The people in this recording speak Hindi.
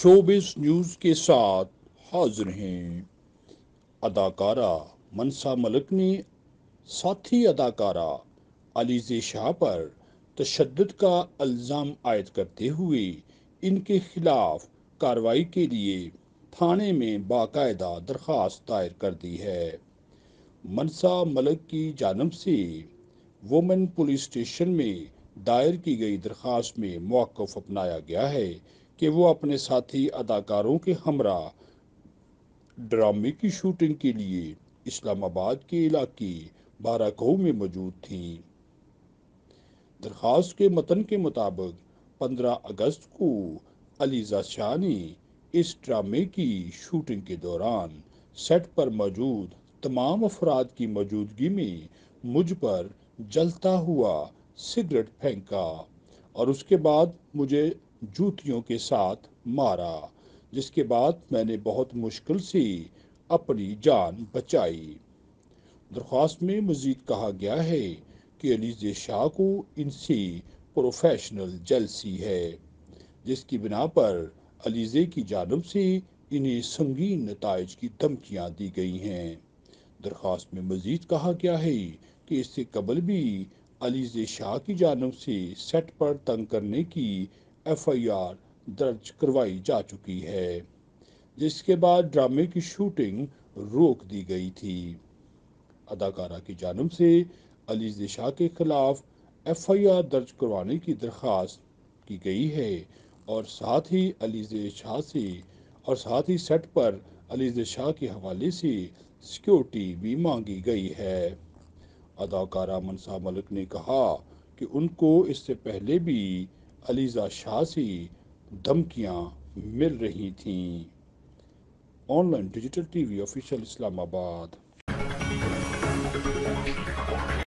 चौबीस न्यूज के साथ हाजिर हैं अदाकारा मनसा मलक ने साथी अदाकारा अलीजे शाह पर तशद का अल्ज़ाम आयद करते हुए इनके खिलाफ कार्रवाई के लिए थाने में बाकायदा दरख्वास्त दायर कर दी है मनसा मलिक की जानब से वुमेन पुलिस स्टेशन में दायर की गई दरख्वास्त में मौक़ अपनाया गया है कि वो अपने साथी अदाकारों के हमरा ड्रामे की शूटिंग के लिए इस्लामाबाद के इलाके बाराको में मौजूद थी दरख्वास्त के मतन के मुताबिक 15 अगस्त को अलीजा शाह ने इस ड्रामे की शूटिंग के दौरान सेट पर मौजूद तमाम अफराद की मौजूदगी में मुझ पर जलता हुआ सिगरेट फेंका और उसके बाद मुझे जूतियों के साथ मारा जिसके बाद मैंने बहुत मुश्किल से अपनी जान बचाई दरख्वास्त में मज़ीद कहा गया है कि अलीज़ शाह को इनसे प्रोफेशनल जलसी है जिसकी बिना पर अलीज़े की जानब से इन्हें संगीन नतज की धमकियाँ दी गई हैं दरख्वास्त में मज़ीद कहा गया है कि इससे कबल भी अलीजे शाह की जानब से सेट पर तंग करने की एफ आई आर दर्ज करवाई जा चुकी है जिसके बाद ड्रामे की शूटिंग रोक दी गई थी अदाकारा की जानब से अलीजे शाह के खिलाफ एफ आई आर दर्ज करवाने की दरख्वास्त की गई है और साथ ही अलीजे शाह से और साथ ही सेट पर अलीजे शाह के हवाले से सिक्योरिटी भी मांगी गई है अदाकारा मनसा मलिक ने कहा कि उनको इससे पहले भी अलीज़ा शाह से धमकियाँ मिल रही थीं online digital TV official Islamabad